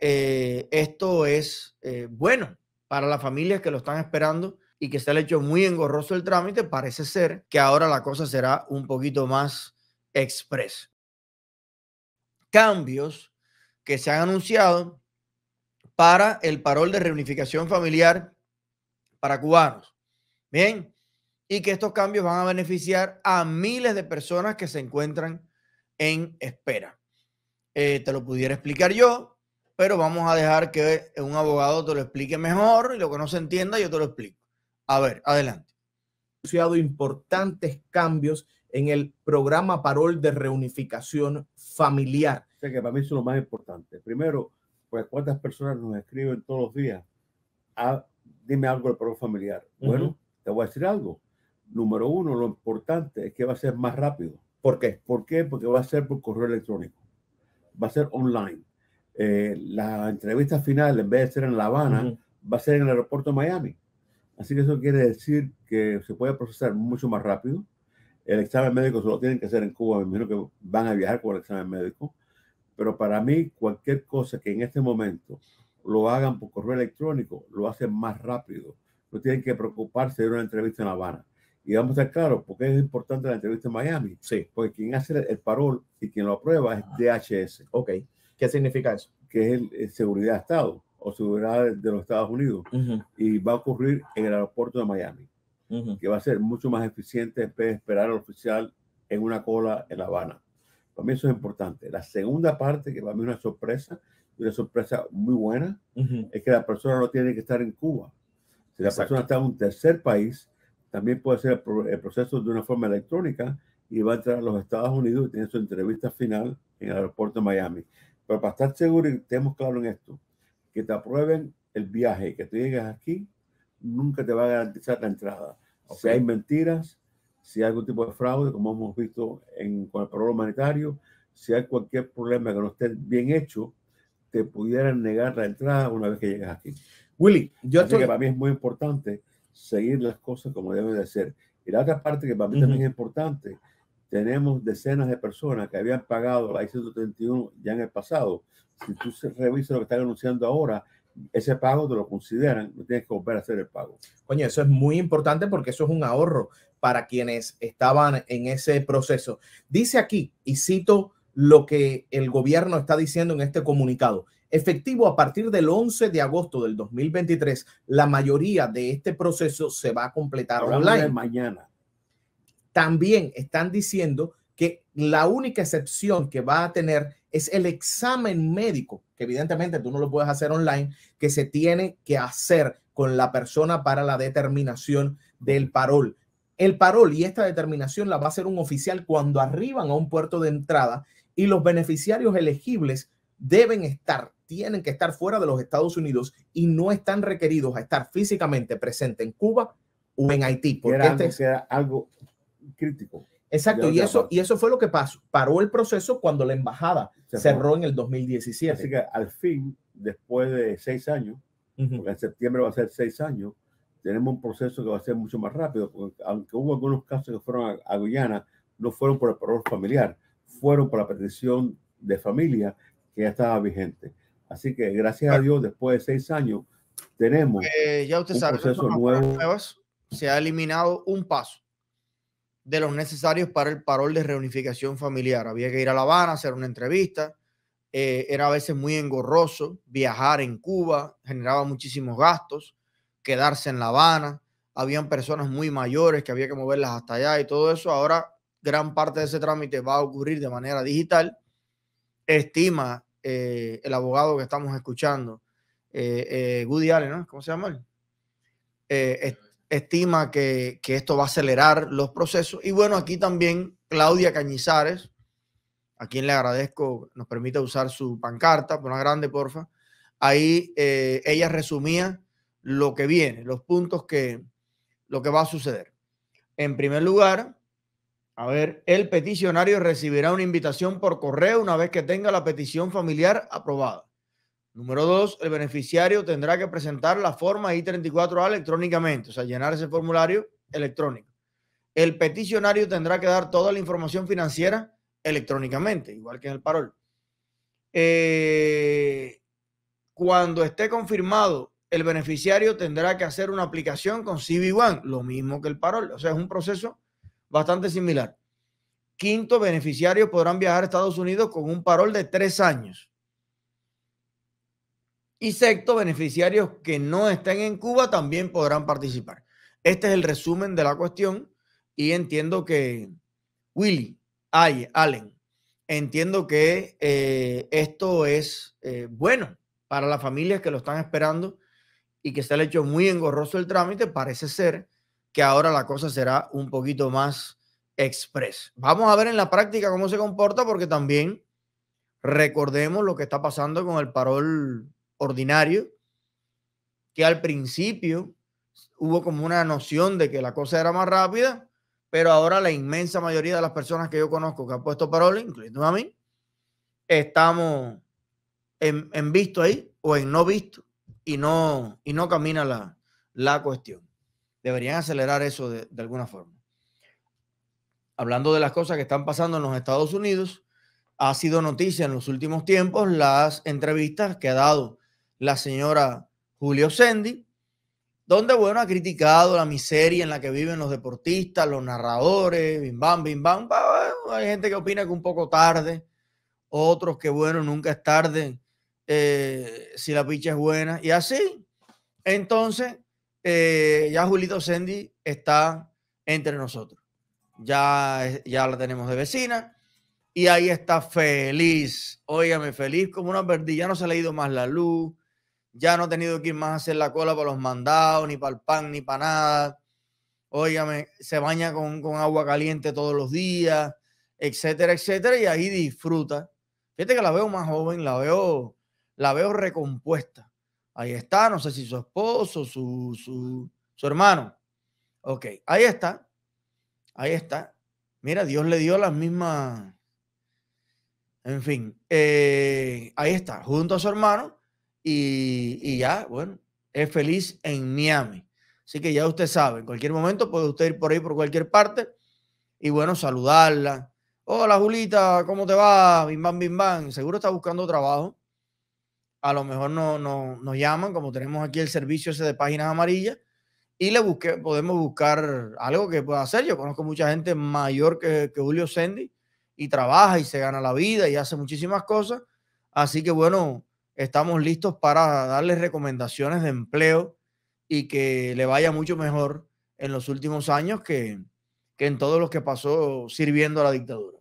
Eh, esto es eh, bueno para las familias que lo están esperando y que se ha hecho muy engorroso el trámite, parece ser que ahora la cosa será un poquito más express. Cambios que se han anunciado para el parol de reunificación familiar para cubanos. Bien, y que estos cambios van a beneficiar a miles de personas que se encuentran en espera. Eh, te lo pudiera explicar yo, pero vamos a dejar que un abogado te lo explique mejor y lo que no se entienda yo te lo explico. A ver, adelante. Anunciado importantes cambios en el programa Parol de reunificación familiar. sé que para mí es lo más importante. Primero, pues cuántas personas nos escriben todos los días. Ah, dime algo del parol familiar. Bueno, te voy a decir algo. Número uno, lo importante es que va a ser más rápido. ¿Por qué? ¿Por qué? Porque va a ser por correo electrónico. Va a ser online eh, la entrevista final, en vez de ser en La Habana, va a ser en el aeropuerto de Miami. Así que eso quiere decir que se puede procesar mucho más rápido. El examen médico solo tienen que hacer en Cuba, me imagino que van a viajar con el examen médico. Pero para mí, cualquier cosa que en este momento lo hagan por correo electrónico, lo hacen más rápido. No tienen que preocuparse de una entrevista en La Habana. Y vamos a estar claros, porque es importante la entrevista en Miami. Sí. Porque quien hace el parol y quien lo aprueba es ah. DHS. Ok. ¿Qué significa eso? Que es el, eh, seguridad de Estado o seguridad de, los Estados Unidos y va a ocurrir en el aeropuerto de Miami, que va a ser mucho más eficiente en de esperar al oficial en una cola en La Habana. Para mí eso es importante. La segunda parte, que para mí es una sorpresa, una sorpresa muy buena, es que la persona no tiene que estar en Cuba. Si la persona está en un tercer país, también puede ser el proceso de una forma electrónica y va a entrar a los Estados Unidos y tiene su entrevista final en el aeropuerto de Miami. Pero para estar seguro y tenemos claro en esto, que te aprueben el viaje, que tú llegues aquí, nunca te va a garantizar la entrada. O sea, hay mentiras, si hay algún tipo de fraude, como hemos visto en, con el problema humanitario, si hay cualquier problema que no esté bien hecho, te pudieran negar la entrada una vez que llegas aquí. Willy, yo creo estoy... que para mí es muy importante seguir las cosas como deben de ser. Y la otra parte que para mí también es importante tenemos decenas de personas que habían pagado la I-131 ya en el pasado. Si tú revisas lo que están anunciando ahora, ese pago te lo consideran, no tienes que volver a hacer el pago. Coño, eso es muy importante porque eso es un ahorro para quienes estaban en ese proceso. Dice aquí, y cito lo que el gobierno está diciendo en este comunicado. Efectivo a partir del 11 de agosto del 2023, la mayoría de este proceso se va a completar Hablamos online. De mañana también están diciendo que la única excepción que va a tener es el examen médico, que evidentemente tú no lo puedes hacer online, que se tiene que hacer con la persona para la determinación del parol. El parol y esta determinación la va a hacer un oficial cuando arriban a un puerto de entrada y los beneficiarios elegibles deben estar, tienen que estar fuera de los Estados Unidos y no están requeridos a estar físicamente presente en Cuba o en Haití. Porque este algo crítico. Exacto, y eso, y eso fue lo que pasó. Paró el proceso cuando la embajada cerró, en el 2017. Así que al fin, después de seis años, porque en septiembre va a ser seis años, tenemos un proceso que va a ser mucho más rápido, porque aunque hubo algunos casos que fueron a, Guyana, no fueron por el error familiar, fueron por la petición de familia que ya estaba vigente. Así que gracias a Dios, después de seis años, tenemos eh, ya usted un proceso nuevo. se ha eliminado un paso de los necesarios para el parol de reunificación familiar. Había que ir a La Habana, hacer una entrevista, eh, era a veces muy engorroso viajar en Cuba, generaba muchísimos gastos, quedarse en La Habana, habían personas muy mayores que había que moverlas hasta allá y todo eso. Ahora gran parte de ese trámite va a ocurrir de manera digital. Estima eh, el abogado que estamos escuchando, eh, eh Allen, ¿no? ¿Cómo se llama él? estima que, esto va a acelerar los procesos. Y bueno, aquí también Claudia Cañizares, a quien le agradezco, nos permite usar su pancarta, por una grande porfa. Ahí eh, ella resumía lo que viene, los puntos que, lo que va a suceder. En primer lugar, a ver, el peticionario recibirá una invitación por correo una vez que tenga la petición familiar aprobada. Número dos, el beneficiario tendrá que presentar la forma I-34A electrónicamente, o sea, llenar ese formulario electrónico. El peticionario tendrá que dar toda la información financiera electrónicamente, igual que en el parol. Eh, cuando esté confirmado, el beneficiario tendrá que hacer una aplicación con CB1, lo mismo que el parol. O sea, es un proceso bastante similar. Quinto, beneficiarios podrán viajar a Estados Unidos con un parol de tres años. Y sexto, beneficiarios que no estén en Cuba también podrán participar. Este es el resumen de la cuestión y entiendo que Willy, Aye, Allen, entiendo que eh, esto es eh, bueno para las familias que lo están esperando y que se le ha hecho muy engorroso el trámite. Parece ser que ahora la cosa será un poquito más express. Vamos a ver en la práctica cómo se comporta porque también recordemos lo que está pasando con el parol ordinario, que al principio hubo como una noción de que la cosa era más rápida, pero ahora la inmensa mayoría de las personas que yo conozco que han puesto parola, incluyendo a mí, estamos en, visto ahí o en no visto y no, y no camina la, cuestión. Deberían acelerar eso de, de alguna forma. Hablando de las cosas que están pasando en los Estados Unidos, ha sido noticia en los últimos tiempos las entrevistas que ha dado la señora Julio Sendi, donde, bueno, ha criticado la miseria en la que viven los deportistas, los narradores, bim bam, bim bam. hay gente que opina que un poco tarde, otros que, bueno, nunca es tarde eh, si la picha es buena, y así. Entonces, eh, ya Julito Sendi está entre nosotros. Ya, ya la tenemos de vecina. Y ahí está feliz. Óigame, feliz como una verdilla. no se le ha ido más la luz. Ya no ha tenido que ir más a hacer la cola para los mandados, ni para el pan, ni para nada. Óigame, se baña con, agua caliente todos los días, etcétera, etcétera, y ahí disfruta. Fíjate que la veo más joven, la veo, la veo recompuesta. Ahí está, no sé si su esposo, su, su, hermano. Ok, ahí está. Ahí está. Mira, Dios le dio las mismas. En fin, eh, ahí está, junto a su hermano, y, ya, bueno, es feliz en Miami. Así que ya usted sabe, en cualquier momento puede usted ir por ahí, por cualquier parte, y bueno, saludarla. Hola Julita, ¿cómo te va? Bim bam, bim bam. Seguro está buscando trabajo. A lo mejor no, no, nos llaman, como tenemos aquí el servicio ese de páginas amarillas, y le podemos buscar algo que pueda hacer. Yo conozco mucha gente mayor que, que Julio Sendi y trabaja y se gana la vida y hace muchísimas cosas. Así que bueno, estamos listos para darle recomendaciones de empleo y que le vaya mucho mejor en los últimos años que, que en todos los que pasó sirviendo a la dictadura.